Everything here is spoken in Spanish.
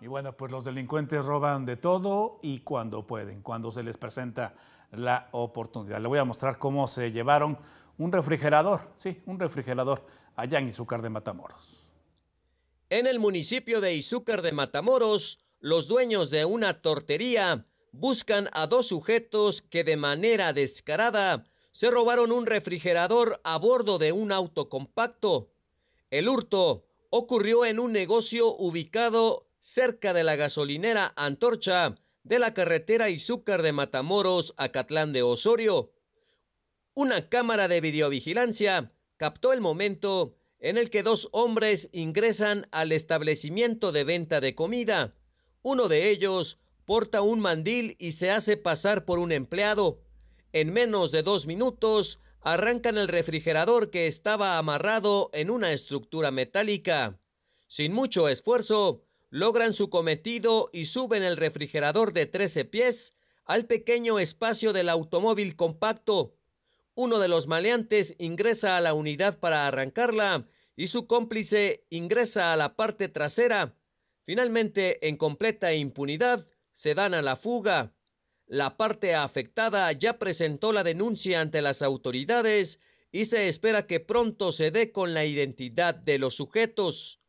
Y bueno, pues los delincuentes roban de todo y cuando pueden, cuando se les presenta la oportunidad. Le voy a mostrar cómo se llevaron un refrigerador, sí, un refrigerador allá en Izúcar de Matamoros. En el municipio de Izúcar de Matamoros, los dueños de una tortería buscan a dos sujetos que de manera descarada se robaron un refrigerador a bordo de un auto compacto. El hurto ocurrió en un negocio ubicado cerca de la gasolinera Antorcha de la carretera Izúcar de Matamoros a Catlán de Osorio. Una cámara de videovigilancia captó el momento en el que dos hombres ingresan al establecimiento de venta de comida. Uno de ellos porta un mandil y se hace pasar por un empleado. En menos de dos minutos arrancan el refrigerador que estaba amarrado en una estructura metálica. Sin mucho esfuerzo, logran su cometido y suben el refrigerador de 13 pies al pequeño espacio del automóvil compacto. Uno de los maleantes ingresa a la unidad para arrancarla y su cómplice ingresa a la parte trasera. Finalmente, en completa impunidad, se dan a la fuga. La parte afectada ya presentó la denuncia ante las autoridades y se espera que pronto se dé con la identidad de los sujetos.